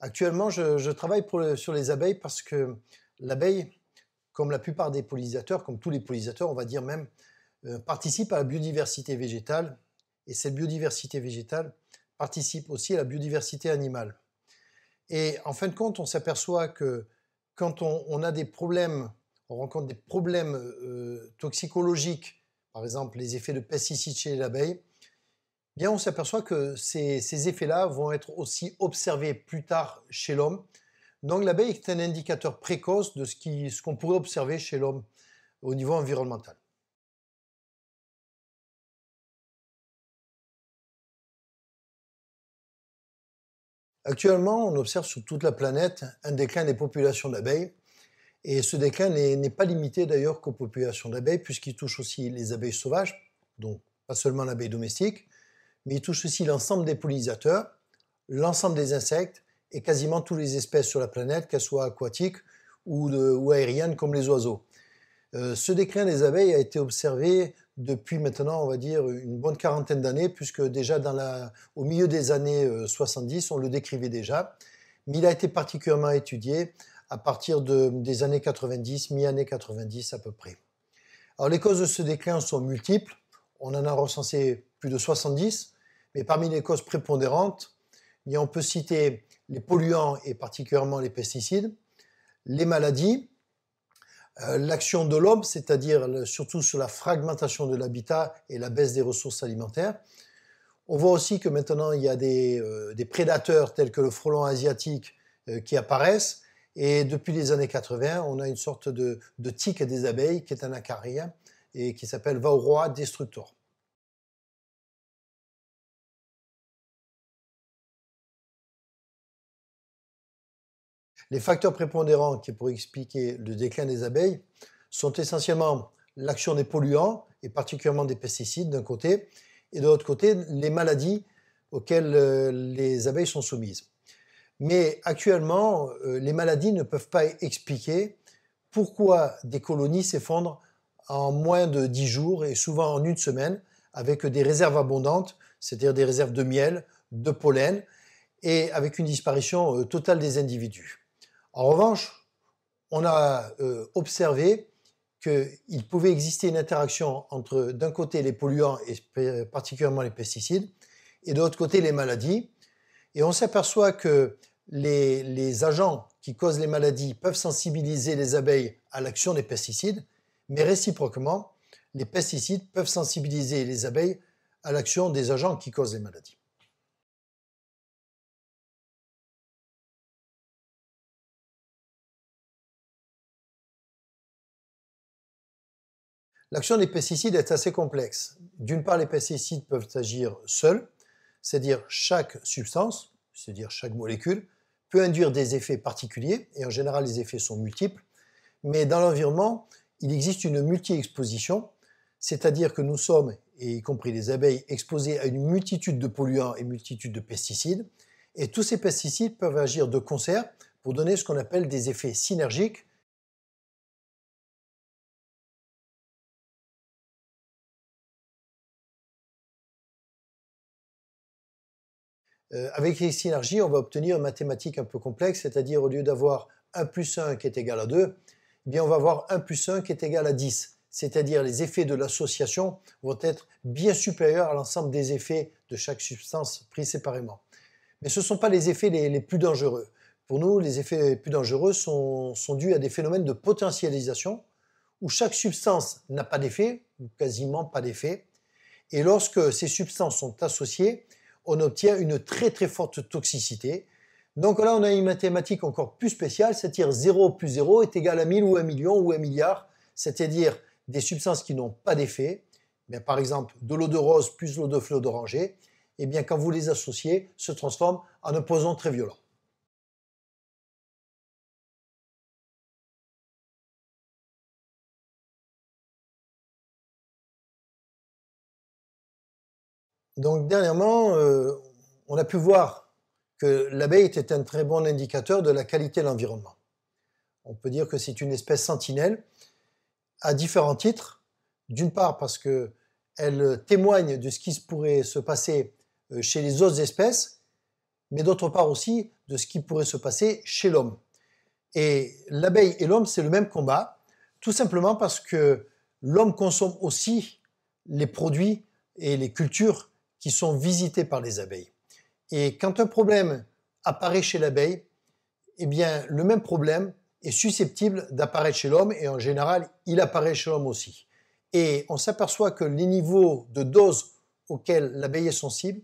Actuellement, je, travaille sur les abeilles parce que l'abeille, comme la plupart des pollinisateurs, comme tous les pollinisateurs, on va dire même, euh, participe à la biodiversité végétale. Et cette biodiversité végétale participe aussi à la biodiversité animale. Et en fin de compte, on s'aperçoit que quand on, a des problèmes, on rencontre des problèmes euh, toxicologiques, par exemple les effets de pesticides chez l'abeille, on s'aperçoit que ces, effets-là vont être aussi observés plus tard chez l'homme. Donc l'abeille est un indicateur précoce de ce qu'on pourrait observer chez l'homme au niveau environnemental. Actuellement, on observe sur toute la planète un déclin des populations d'abeilles. Et ce déclin n'est pas limité d'ailleurs qu'aux populations d'abeilles, puisqu'il touche aussi les abeilles sauvages, donc pas seulement l'abeille domestique, mais il touche aussi l'ensemble des pollinisateurs, l'ensemble des insectes et quasiment toutes les espèces sur la planète, qu'elles soient aquatiques ou, aériennes comme les oiseaux. Euh, ce déclin des abeilles a été observé depuis maintenant, on va dire, une bonne quarantaine d'années, puisque déjà au milieu des années 70, euh, on le décrivait déjà, mais il a été particulièrement étudié à partir des années 90, mi-années 90 à peu près. Alors les causes de ce déclin sont multiples, on en a recensé plus de 70, mais parmi les causes prépondérantes, on peut citer les polluants et particulièrement les pesticides, les maladies, euh, l'action de l'homme, c'est-à-dire surtout sur la fragmentation de l'habitat et la baisse des ressources alimentaires. On voit aussi que maintenant, il y a des, euh, prédateurs tels que le frelon asiatique euh, qui apparaissent. Et depuis les années 80, on a une sorte de, de tic des abeilles qui est un acarien et qui s'appelle Vauroa destructor. Les facteurs prépondérants qui pourraient expliquer le déclin des abeilles sont essentiellement l'action des polluants, et particulièrement des pesticides d'un côté, et de l'autre côté, les maladies auxquelles euh, les abeilles sont soumises. Mais actuellement, euh, les maladies ne peuvent pas expliquer pourquoi des colonies s'effondrent en moins de dix jours et souvent en une semaine, avec des réserves abondantes, c'est-à-dire des réserves de miel, de pollen, et avec une disparition euh, totale des individus. En revanche, on a euh, observé qu'il pouvait exister une interaction entre, d'un côté, les polluants et particulièrement les pesticides, et de l'autre côté, les maladies. Et on s'aperçoit que les agents qui causent les maladies peuvent sensibiliser les abeilles à l'action des pesticides, mais réciproquement, les pesticides peuvent sensibiliser les abeilles à l'action des agents qui causent les maladies. L'action des pesticides est assez complexe. D'une part, les pesticides peuvent agir seuls, c'est-à-dire chaque substance, c'est-à-dire chaque molécule, peut induire des effets particuliers, et en général les effets sont multiples, mais dans l'environnement, il existe une multi-exposition, c'est-à-dire que nous sommes, y compris les abeilles, exposés à une multitude de polluants et multitude de pesticides, et tous ces pesticides peuvent agir de concert pour donner ce qu'on appelle des effets synergiques, Euh, avec les synergies, on va obtenir une mathématique un peu complexe, c'est-à-dire au lieu d'avoir 1 plus 1 qui est égal à 2, eh bien on va avoir 1 plus 1 qui est égal à 10. C'est-à-dire les effets de l'association vont être bien supérieurs à l'ensemble des effets de chaque substance pris séparément. Mais ce ne sont pas les effets les, plus dangereux. Pour nous, les effets les plus dangereux sont, sont dus à des phénomènes de potentialisation, où chaque substance n'a pas d'effet, ou quasiment pas d'effet, et lorsque ces substances sont associées, on obtient une très très forte toxicité. Donc là, on a une mathématique encore plus spéciale, c'est-à-dire 0 plus 0 est égal à 1000 ou 1 million ou 1 milliard, c'est-à-dire des substances qui n'ont pas d'effet. par exemple, de l'eau de rose plus l'eau de fleur d'oranger, et eh bien quand vous les associez, se transforme en un poison très violent. Donc dernièrement, euh, on a pu voir que l'abeille était un très bon indicateur de la qualité de l'environnement. On peut dire que c'est une espèce sentinelle à différents titres. D'une part parce qu'elle témoigne de ce qui pourrait se passer euh, chez les autres espèces, mais d'autre part aussi de ce qui pourrait se passer chez l'homme. Et l'abeille et l'homme, c'est le même combat, tout simplement parce que l'homme consomme aussi les produits et les cultures qui sont visités par les abeilles. Et quand un problème apparaît chez l'abeille, eh bien, le même problème est susceptible d'apparaître chez l'homme et en général, il apparaît chez l'homme aussi. Et on s'aperçoit que les niveaux de dose auxquels l'abeille est sensible,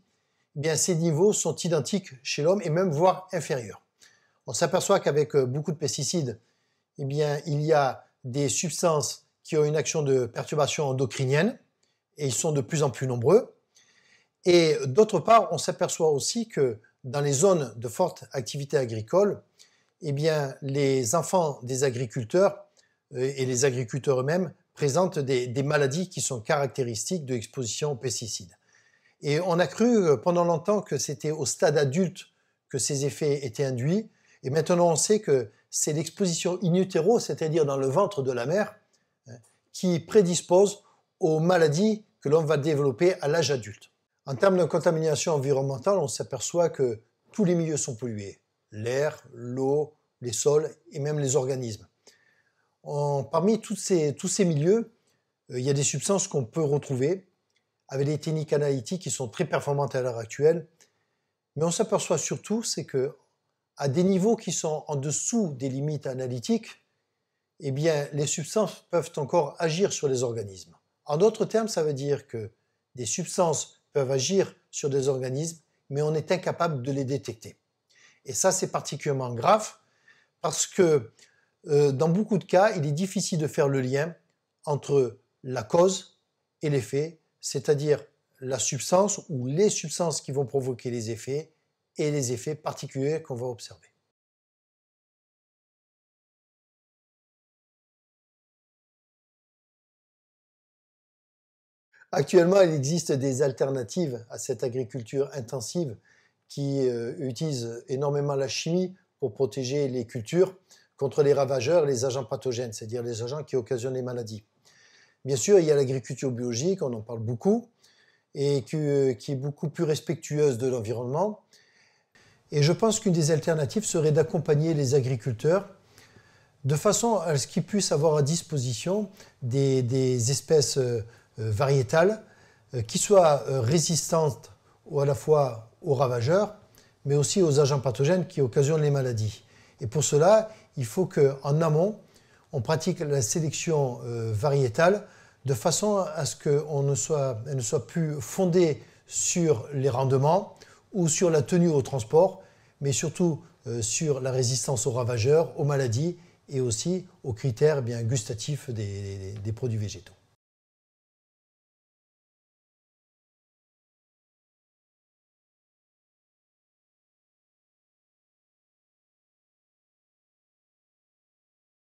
eh bien, ces niveaux sont identiques chez l'homme et même voire inférieurs. On s'aperçoit qu'avec euh, beaucoup de pesticides, eh bien, il y a des substances qui ont une action de perturbation endocrinienne et ils sont de plus en plus nombreux. Et d'autre part, on s'aperçoit aussi que dans les zones de forte activité agricole, eh bien, les enfants des agriculteurs euh, et les agriculteurs eux-mêmes présentent des, maladies qui sont caractéristiques de l'exposition aux pesticides. Et on a cru euh, pendant longtemps que c'était au stade adulte que ces effets étaient induits. Et maintenant, on sait que c'est l'exposition in utero, c'est-à-dire dans le ventre de la mère, hein, qui prédispose aux maladies que l'on va développer à l'âge adulte. En termes de contamination environnementale, on s'aperçoit que tous les milieux sont pollués. L'air, l'eau, les sols et même les organismes. parmi tous ces milieux, euh, il y a des substances qu'on peut retrouver avec des techniques analytiques qui sont très performantes à l'heure actuelle. Mais on s'aperçoit surtout, c'est que à des niveaux qui sont en dessous des limites analytiques, eh bien, les substances peuvent encore agir sur les organismes. En d'autres termes, ça veut dire que des substances peuvent agir sur des organismes, mais on est incapable de les détecter. Et ça, c'est particulièrement grave parce que euh, dans beaucoup de cas, il est difficile de faire le lien entre la cause et l'effet, c'est-à-dire la substance ou les substances qui vont provoquer les effets et les effets particuliers qu'on va observer. Actuellement, il existe des alternatives à cette agriculture intensive qui euh, utilise énormément la chimie pour protéger les cultures contre les ravageurs, les agents pathogènes, c'est-à-dire les agents qui occasionnent les maladies. Bien sûr, il y a l'agriculture biologique, on en parle beaucoup, et qui, est beaucoup plus respectueuse de l'environnement. Et je pense qu'une des alternatives serait d'accompagner les agriculteurs de façon à ce qu'ils puissent avoir à disposition des, espèces euh, euh, variétales euh, qui soient euh, résistantes à la fois aux ravageurs, mais aussi aux agents pathogènes qui occasionnent les maladies. Et pour cela, il faut qu'en amont, on pratique la sélection variétale de façon à ce qu'elle ne, soit, plus fondée sur les rendements ou sur la tenue au transport, mais surtout sur la résistance aux ravageurs, aux maladies et aussi aux critères bien gustatifs des produits végétaux.